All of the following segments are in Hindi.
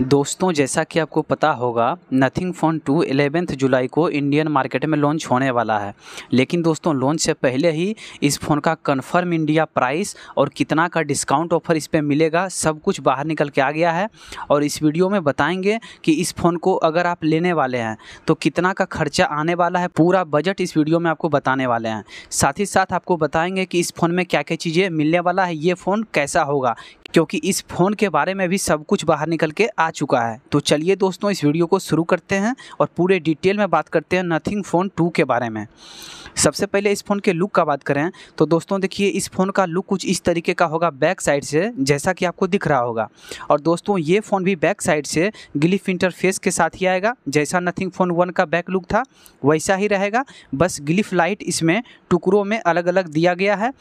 दोस्तों जैसा कि आपको पता होगा नथिंग फ़ोन टू एलेवेंथ जुलाई को इंडियन मार्केट में लॉन्च होने वाला है लेकिन दोस्तों लॉन्च से पहले ही इस फ़ोन का कन्फर्म इंडिया प्राइस और कितना का डिस्काउंट ऑफर इस पर मिलेगा सब कुछ बाहर निकल के आ गया है और इस वीडियो में बताएंगे कि इस फ़ोन को अगर आप लेने वाले हैं तो कितना का खर्चा आने वाला है पूरा बजट इस वीडियो में आपको बताने वाले हैं साथ ही साथ आपको बताएँगे कि इस फ़ोन में क्या क्या चीज़ें मिलने वाला है ये फ़ोन कैसा होगा क्योंकि इस फ़ोन के बारे में भी सब कुछ बाहर निकल के आ चुका है तो चलिए दोस्तों इस वीडियो को शुरू करते हैं और पूरे डिटेल में बात करते हैं नथिंग फ़ोन टू के बारे में सबसे पहले इस फ़ोन के लुक का बात करें तो दोस्तों देखिए इस फ़ोन का लुक कुछ इस तरीके का होगा बैक साइड से जैसा कि आपको दिख रहा होगा और दोस्तों ये फ़ोन भी बैक साइड से ग्लिफ इंटरफेस के साथ ही आएगा जैसा नथिंग फ़ोन वन का बैक लुक था वैसा ही रहेगा बस ग्लिफ लाइट इसमें टुकड़ों में अलग अलग दिया गया है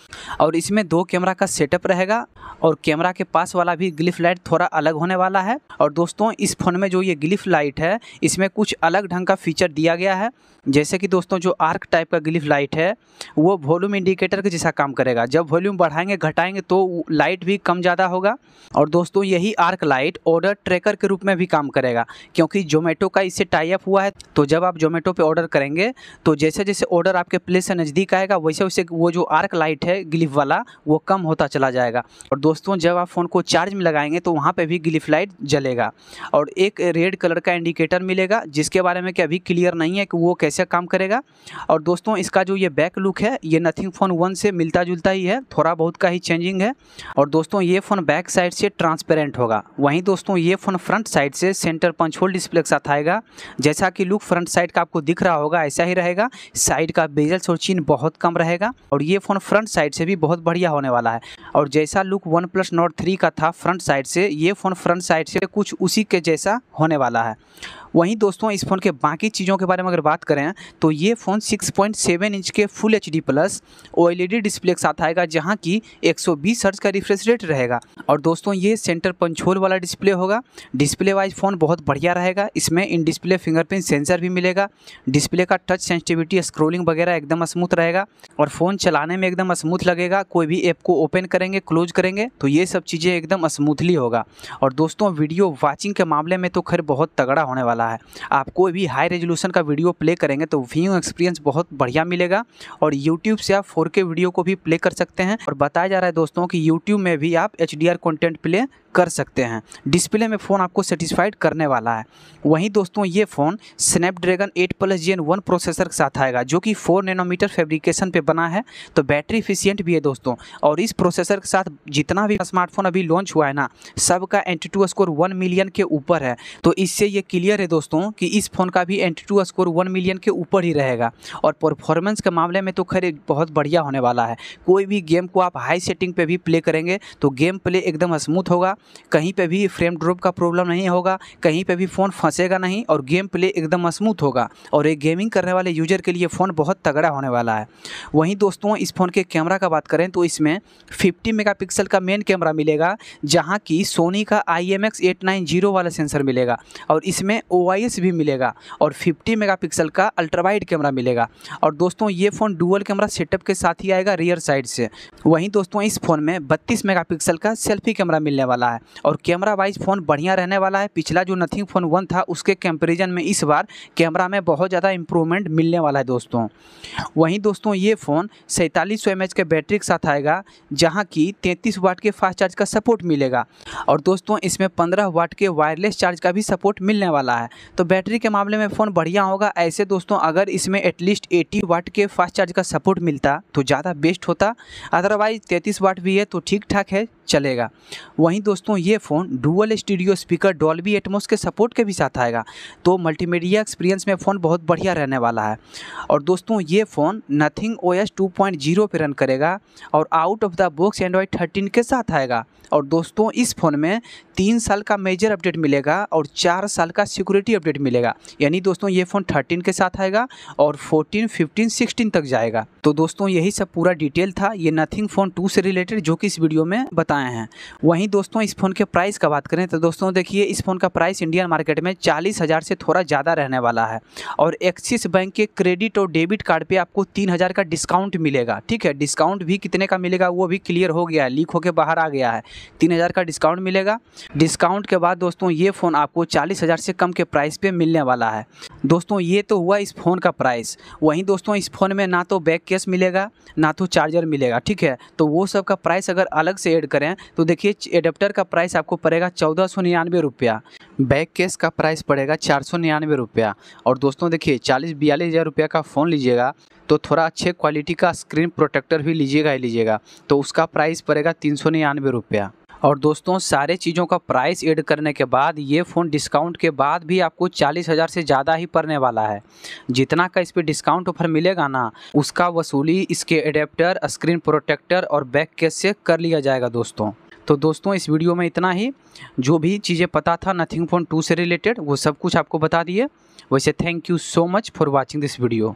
और इसमें दो कैमरा का सेटअप रहेगा और कैमरा के के पास वाला भी ग्लिफ लाइट थोड़ा अलग होने वाला है और दोस्तों इस फ़ोन में जो ये ग्लिफ लाइट है इसमें कुछ अलग ढंग का फीचर दिया गया है जैसे कि दोस्तों जो आर्क टाइप का ग्लिफ लाइट है वो वॉल्यूम इंडिकेटर के जैसा काम करेगा जब वॉल्यूम बढ़ाएंगे घटाएंगे तो लाइट भी कम ज़्यादा होगा और दोस्तों यही आर्क लाइट ऑर्डर ट्रैकर के रूप में भी काम करेगा क्योंकि जोमेटो का इससे टाइप हुआ है तो जब आप जोमेटो पर ऑर्डर करेंगे तो जैसे जैसे ऑर्डर आपके प्लेस से नज़दीक आएगा वैसे वैसे वो जो आर्क लाइट है ग्लिफ वाला वो कम होता चला जाएगा और दोस्तों जब आप फ़ोन को चार्ज में लगाएंगे तो वहाँ पर भी ग्लिफ लाइट जलेगा और एक रेड कलर का इंडिकेटर मिलेगा जिसके बारे में कि अभी क्लियर नहीं है कि वो कैसे कैसे काम करेगा और दोस्तों इसका जो ये बैक लुक है ये नथिंग फ़ोन वन से मिलता जुलता ही है थोड़ा बहुत का ही चेंजिंग है और दोस्तों ये फ़ोन बैक साइड से ट्रांसपेरेंट होगा वहीं दोस्तों ये फ़ोन फ्रंट साइड से सेंटर पंच होल डिस्प्ले के साथ आएगा जैसा कि लुक फ्रंट साइड का आपको दिख रहा होगा ऐसा ही रहेगा साइड का बेजल्स और चीन बहुत कम रहेगा और ये फ़ोन फ्रंट साइड से भी बहुत बढ़िया होने वाला है और जैसा look OnePlus note three का था फ्रंट साइड से ये फ़ोन फ्रंट साइड से कुछ उसी के जैसा होने वाला है वहीं दोस्तों इस फ़ोन के बाकी चीज़ों के बारे में अगर बात करें हैं तो ये फ़ोन 6.7 इंच के full H D plus O display के साथ आएगा जहाँ की 120 हर्ज का रिफ्रेश रेट रहेगा और दोस्तों ये सेंटर पंचोल वाला डिस्प्ले होगा डिस्प्ले वाइज फ़ोन बहुत बढ़िया रहेगा इसमें इन डिस्प्ले फिंगरप्रिंट सेंसर भी मिलेगा डिस्प्ले का टच सेंसिटिविटी स्क्रोलिंग वगैरह एकदम स्मूथ रहेगा और फ़ोन चलाने में एकदम स्मूथ लगेगा कोई भी ऐप को ओपन करेंगे क्लोज करेंगे तो ये सब चीज़ें एकदम स्मूथली होगा और दोस्तों वीडियो वाचिंग के मामले में तो खैर बहुत तगड़ा होने वाला है आप कोई भी हाई रेजोल्यूशन का वीडियो प्ले करें करेंगे तो व्यू एक्सपीरियंस बहुत बढ़िया मिलेगा और यूट्यूब से आप फोर वीडियो को भी प्ले कर सकते हैं और बताया जा रहा है दोस्तों कि यूट्यूब में भी आप एच डी कंटेंट प्ले कर सकते हैं डिस्प्ले में फ़ोन आपको सेटिस्फाइड करने वाला है वहीं दोस्तों ये phone Snapdragon 8 plus G one processor के साथ आएगा जो कि 4 नैनोमीटर फेब्रिकेशन पे बना है तो बैटरी इफिशियंट भी है दोस्तों और इस प्रोसेसर के साथ जितना भी स्मार्टफोन अभी लॉन्च हुआ है ना सब का AnTuTu score one million के ऊपर है तो इससे ये क्लियर है दोस्तों कि इस फ़ोन का भी AnTuTu score one million के ऊपर ही रहेगा और परफॉर्मेंस के मामले में तो खैर बहुत बढ़िया होने वाला है कोई भी गेम को आप हाई सेटिंग पर भी प्ले करेंगे तो गेम प्ले एकदम स्मूथ होगा कहीं पे भी फ्रेम ड्रॉप का प्रॉब्लम नहीं होगा कहीं पे भी फ़ोन फंसेगा नहीं और गेम प्ले एकदम स्मूथ होगा और एक गेमिंग करने वाले यूज़र के लिए फ़ोन बहुत तगड़ा होने वाला है वहीं दोस्तों इस फ़ोन के कैमरा का बात करें तो इसमें 50 मेगापिक्सल का मेन कैमरा मिलेगा जहाँ की सोनी का I M X eight nine zero वाला सेंसर मिलेगा और इसमें ओ एस भी मिलेगा और फिफ्टी मेगा का अल्ट्रावाइड कैमरा मिलेगा और दोस्तों ये फ़ोन डुअल कैमरा सेटअप के साथ ही आएगा रियर साइड से वहीं दोस्तों इस फ़ोन में बत्तीस मेगा का सेल्फी कैमरा मिलने वाला है है और कैमरा वाइज फ़ोन बढ़िया रहने वाला है पिछला जो नथिंग फ़ोन वन था उसके कंपेरिजन में इस बार कैमरा में बहुत ज़्यादा इंप्रूवमेंट मिलने वाला है दोस्तों वहीं दोस्तों ये फ़ोन सैंतालीस सौ एम के बैटरी के साथ आएगा जहाँ की तैंतीस वाट के फास्ट चार्ज का सपोर्ट मिलेगा और दोस्तों इसमें पंद्रह वाट के वायरलेस चार्ज का भी सपोर्ट मिलने वाला है तो बैटरी के मामले में फ़ोन बढ़िया होगा ऐसे दोस्तों अगर इसमें एटलीस्ट एटी वाट के फास्ट चार्ज का सपोर्ट मिलता तो ज़्यादा बेस्ट होता अदरवाइज़ तैंतीस वाट भी है तो ठीक ठाक है चलेगा वहीं दोस्तों ये phone dual studio speaker Dolby Atmos के सपोर्ट के भी साथ आएगा तो मल्टीमीडिया एक्सपीरियंस में फ़ोन बहुत बढ़िया रहने वाला है और दोस्तों ये phone nothing O S two point zero पर रन करेगा और out of the box Android thirteen के साथ आएगा और दोस्तों इस फ़ोन में तीन साल का मेजर अपडेट मिलेगा और चार साल का सिक्योरिटी अपडेट मिलेगा यानी दोस्तों ये फ़ोन थर्टीन के साथ आएगा और फोर्टीन फिफ्टीन सिक्सटीन तक जाएगा तो दोस्तों यही सब पूरा डिटेल था ये नथिंग फ़ोन टू से रिलेटेड जो कि इस वीडियो में बता बताए हैं वहीं दोस्तों इस फ़ोन के प्राइस का बात करें तो दोस्तों देखिए इस फ़ोन का प्राइस इंडियन मार्केट में चालीस हज़ार से थोड़ा ज़्यादा रहने वाला है और एक्सिस बैंक के क्रेडिट और डेबिट कार्ड पर आपको तीन हज़ार का डिस्काउंट मिलेगा ठीक है डिस्काउंट भी कितने का मिलेगा वो भी क्लियर हो गया है लीक होकर बाहर आ गया है तीन हज़ार का डिस्काउंट मिलेगा डिस्काउंट के बाद दोस्तों ये फ़ोन आपको चालीस हज़ार से कम के प्राइस पर मिलने वाला है दोस्तों ये तो हुआ इस फ़ोन का प्राइस वहीं दोस्तों इस फ़ोन में ना तो बैक केस मिलेगा ना तो चार्जर मिलेगा ठीक है तो वो सब का प्राइस अगर अलग से ऐड करें करें तो देखिए एडेप्टर का प्राइस आपको पड़ेगा चौदह सौ निन्यानवे रुपया बैक केस का प्राइस पड़ेगा चार सौ निन्यानवे रुपया और दोस्तों देखिए चालीस बयालीस हज़ार रुपया का फ़ोन लीजिएगा तो थोड़ा अच्छे क्वालिटी का स्क्रीन प्रोटेक्टर भी लीजिएगा ही लीजिएगा तो उसका प्राइस पड़ेगा तीन सौ निन्यानवे रुपया और दोस्तों सारे चीज़ों का प्राइस एड करने के बाद ये फ़ोन डिस्काउंट के बाद भी आपको चालीस हज़ार से ज़्यादा ही पड़ने वाला है जितना का इस पर डिस्काउंट ऑफर मिलेगा ना उसका वसूली इसके एडेप्टर स्क्रीन प्रोटेक्टर और बैक केस से कर लिया जाएगा दोस्तों तो दोस्तों इस वीडियो में इतना ही जो भी चीज़ें पता था नथिंग फ़ोन टू से रिलेटेड वो सब कुछ आपको बता दिए वैसे thank you so much for watching this video